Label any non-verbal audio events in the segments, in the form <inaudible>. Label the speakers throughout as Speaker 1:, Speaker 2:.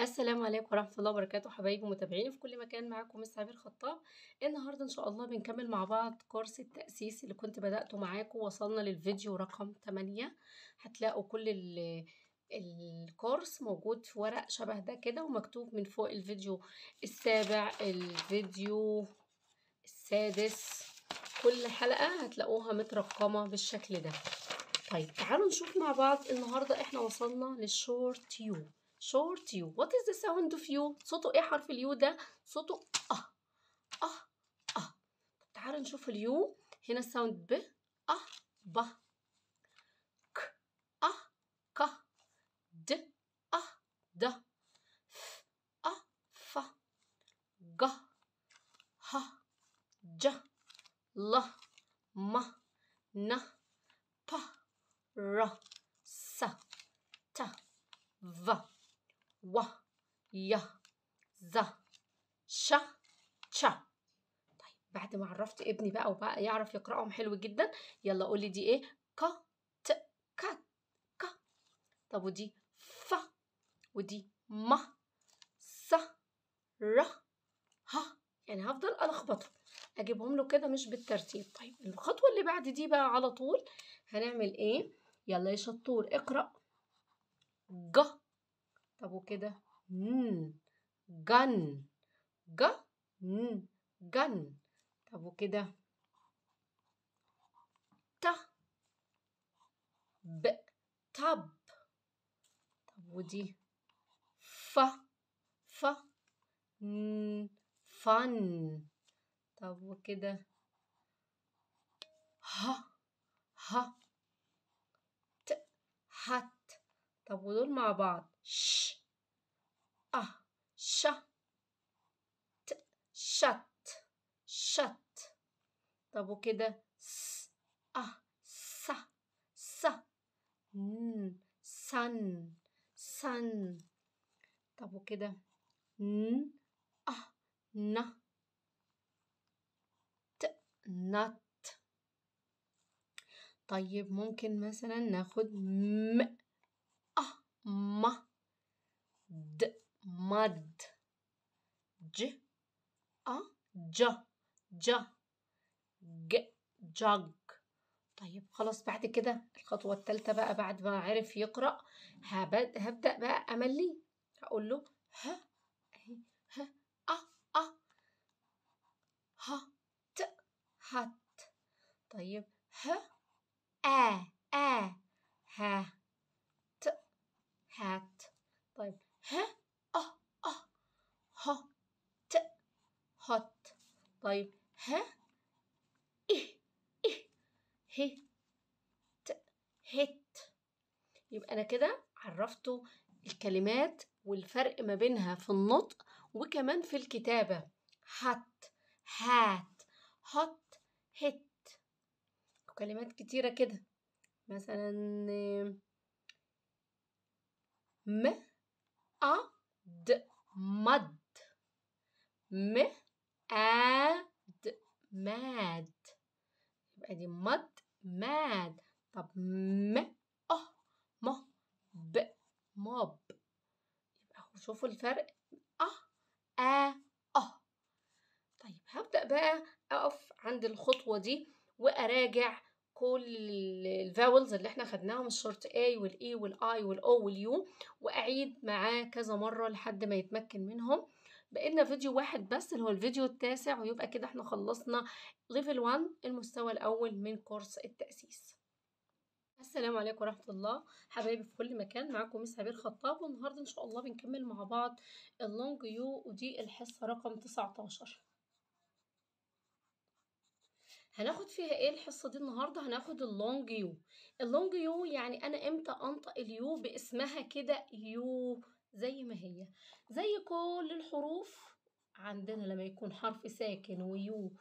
Speaker 1: السلام عليكم ورحمة الله وبركاته حبايبي ومتابعيني في كل مكان معاكم مس عبير خطاب النهاردة إن شاء الله بنكمل مع بعض كورس التأسيس اللي كنت بدأته معاكم وصلنا للفيديو رقم 8 هتلاقوا كل الكورس موجود في ورق شبه ده كده ومكتوب من فوق الفيديو السابع الفيديو السادس كل حلقة هتلاقوها مترقمة بالشكل ده طيب تعالوا نشوف مع بعض النهاردة احنا وصلنا للشورت يوب short U what is the sound of U صوته ايه حرف اليو ده صوته اه اه اه تعالوا نشوف اليو هنا الساوند ب اه ب ك اه ك د اه د ف اه ف ج ه ج ل م ن ب ر و ي ز ش تش طيب بعد ما عرفت ابني بقى وبقى يعرف يقراهم حلو جدا يلا قولي دي ايه ك ت ك ك طب ودي ف ودي م س ر ه يعني هفضل الخبطهم اجيبهم له كده مش بالترتيب طيب الخطوه اللي بعد دي بقى على طول هنعمل ايه يلا يا شطور اقرا ج طب وكده ن جن ج ن جن طب وكده ت ب طب طب ودي ف ف ن فن طب وكده ه ه ت حت طب ودول مع بعض ش أ ش ت شت شت طب وكده س أ س س ن سن سن طب وكده ن أ ن ت نت طيب ممكن مثلا ناخد م أ م مد ج أ ج ج ج جج طيب خلاص بعد كده الخطوة التالتة بقى بعد ما عرف يقرأ هبدأ بقى أملي هقول له ها هت هت يبقى أنا كده عرفته الكلمات والفرق ما بينها في النطق وكمان في الكتابة حت هات هت هت وكلمات كتيرة كده مثلا م أ د مد م آد ماد يبقى دي مد mad طب م أه م ب موب يبقى شوفوا الفرق أه آ أه طيب هبدأ بقى أقف عند الخطوة دي وأراجع كل الفاولز اللي احنا خدناهم الشورت A والإي e والآي والأو واليو وأعيد معاه كذا مرة لحد ما يتمكن منهم بقينا فيديو واحد بس اللي هو الفيديو التاسع ويبقى كده احنا خلصنا ليفل 1 المستوى الاول من كورس التأسيس السلام عليكم ورحمة الله حبايبي في كل مكان معاكم مس هبير خطاب والنهاردة إن شاء الله بنكمل مع بعض اللونج يو ودي الحصة رقم 19 هناخد فيها ايه الحصة دي النهاردة هناخد اللونج يو اللونج يو يعني أنا إمتى أنطق اليو باسمها كده يو زي ما هي زي كل الحروف عندنا لما يكون حرف ساكن ويو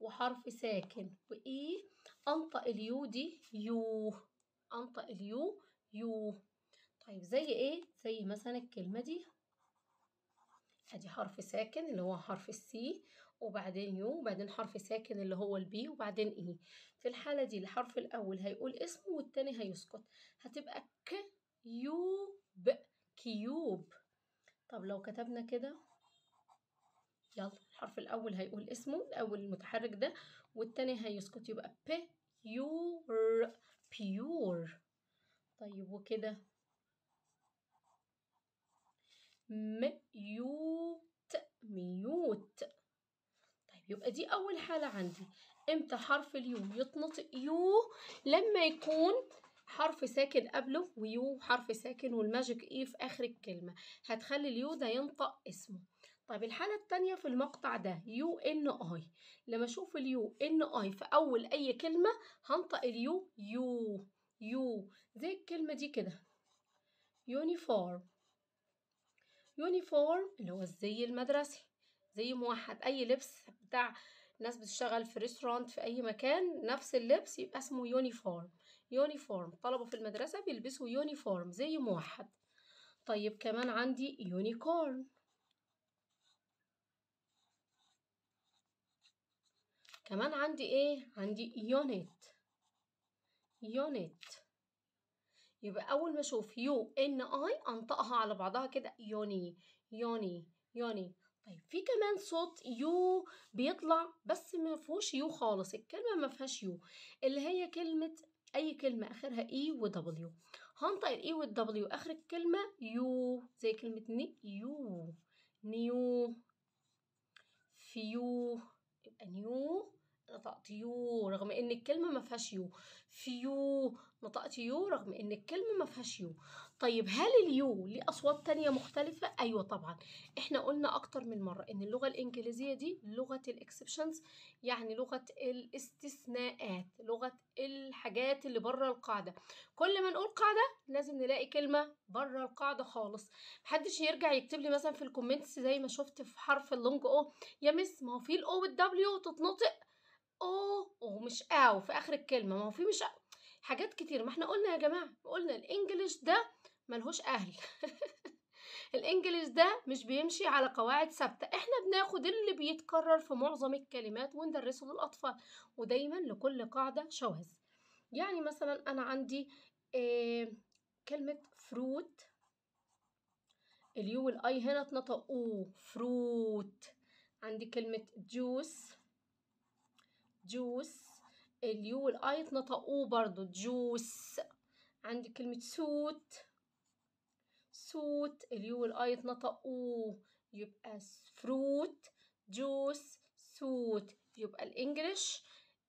Speaker 1: وحرف ساكن وإي أنطق اليو دي يو أنطق اليو يو طيب زي إيه؟ زي مثلا الكلمة دي ادي حرف ساكن اللي هو حرف السي وبعدين يو وبعدين حرف ساكن اللي هو البي وبعدين اي في الحالة دي الحرف الاول هيقول اسمه والتاني هيسكت هتبقى ك يو ب كيوب طب لو كتبنا كده يلا الحرف الأول هيقول اسمه الأول المتحرك ده والتاني هيسكت يبقى بيور بيور طيب وكده ميوت ميوت طيب يبقى دي أول حالة عندي امتى حرف اليو يتنطق يو لما يكون حرف ساكن قبله ويو حرف ساكن والماجيك اي في اخر الكلمه هتخلي اليو ده ينطق اسمه طيب الحاله التانية في المقطع ده يو ان اي لما اشوف اليو ان اي في اول اي كلمه هنطق اليو يو يو زي الكلمه دي كده يونيفورم يونيفورم اللي هو الزي المدرسي زي موحد اي لبس بتاع ناس بتشتغل في ريستورانت في اي مكان نفس اللبس يبقى اسمه يونيفورم يونيفورم طلبة في المدرسة بيلبسوا يونيفورم زي موحد طيب كمان عندي يونيكورن كمان عندي ايه عندي يونيت يونيت يبقى اول ما اشوف يو ان اي انطقها على بعضها كده يوني يوني يوني طيب في كمان صوت يو بيطلع بس ما فيهوش يو خالص الكلمه ما فيهاش يو اللي هي كلمه اي كلمه اخرها اي e ودبليو هنطق الاي e والدبليو اخر الكلمه يو زي كلمه ني يو نيو فيو يبقى نيو نطقت يو رغم ان الكلمه ما فيهاش يو فيو نطقت يو رغم ان الكلمه ما فيهاش يو طيب هل اليو ليه اصوات تانية مختلفه ايوه طبعا احنا قلنا اكتر من مره ان اللغه الانجليزيه دي لغه الاكسبشنز يعني لغه الاستثناءات الحاجات اللي بره القاعده كل ما نقول قاعده لازم نلاقي كلمه بره القاعده خالص محدش يرجع يكتب لي مثلا في الكومنتس زي ما شفت في حرف اللونج او يا مس ما هو في الاو والدبليو تتنطق او ومش او في اخر الكلمه ما هو في مش أو. حاجات كتير ما احنا قلنا يا جماعه قلنا الانجليش ده ملهوش اهل <laughs> الانجليش ده مش بيمشي على قواعد ثابته احنا بناخد اللي بيتكرر في معظم الكلمات وندرسه للاطفال ودايما لكل قاعده شواذ يعني مثلا أنا عندي آه، كلمة فروت اليو والاي هنا اتنطق او فروت عندي كلمة جوس جوس اليو والاي اتنطقوا برضو جوس عندي كلمة سوت سوت اليو والاي اتنطقوا يبقى فروت جوس سوت يبقى الانجليش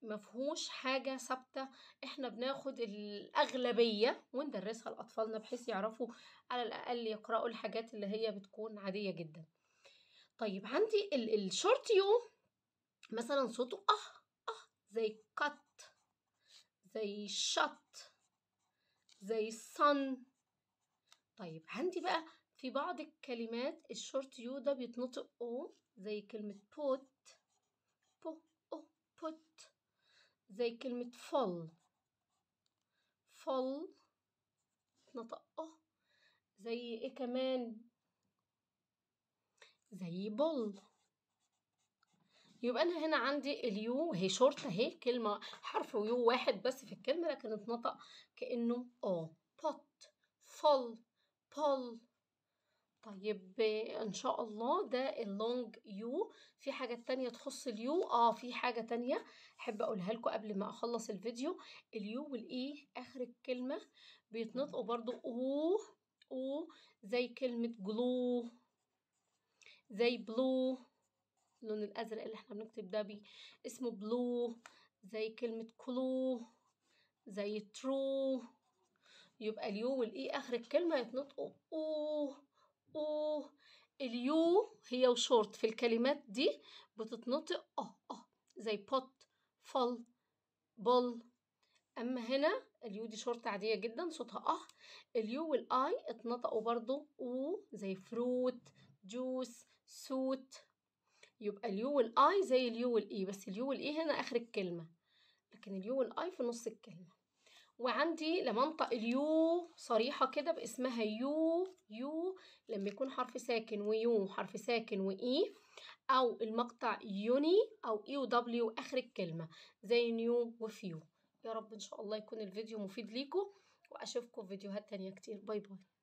Speaker 1: مفهوش حاجة ثابتة احنا بناخد الأغلبية وندرسها لأطفالنا بحيث يعرفوا على الأقل يقرأوا الحاجات اللي هي بتكون عادية جدا طيب عندي الشورت يو مثلا صوته اه اه زي كات زي شط زي صن طيب عندي بقى في بعض الكلمات الشورت يو ده بيتنطق او زي كلمة بوت بو او بوت زي كلمة فل فل نطق أه زي إيه كمان زي بول يبقى أنا هنا عندي اليو هي شورت أهي كلمة حرف ويو واحد بس في الكلمة لكن اتنطق كأنه أه pot فل بول طيب ان شاء الله ده اللونج يو في حاجة تانية تخص اليو اه في حاجة تانية احب اقولها لكم قبل ما اخلص الفيديو اليو والاي e، اخر الكلمة بيتنطقوا برضو او او زي كلمة جلو زي بلو اللون الازرق اللي احنا بنكتب ده بي اسمه بلو زي كلمة كلو زي ترو يبقى اليو والاي e، اخر الكلمة يتنطقوا اوه أوه اليو هي وشورت في الكلمات دي بتتنطق أه أه زي بوت فل بول أما هنا اليو دي شورت عادية جدا صوتها أه اليو والآي اتنطقوا برضو أو زي فروت جوس سوت يبقى اليو والاي زي اليو والاي بس اليو والاي هنا اخر الكلمه لكن اليو والاي في نص الكلمه وعندي لمنطق اليو صريحة كده باسمها يو يو لما يكون حرف ساكن ويو حرف ساكن وإي أو المقطع يوني أو إي ودبليو آخر الكلمة زي نيو وفيو يا رب إن شاء الله يكون الفيديو مفيد ليكم وأشوفكم في فيديوهات تانية كتير باي باي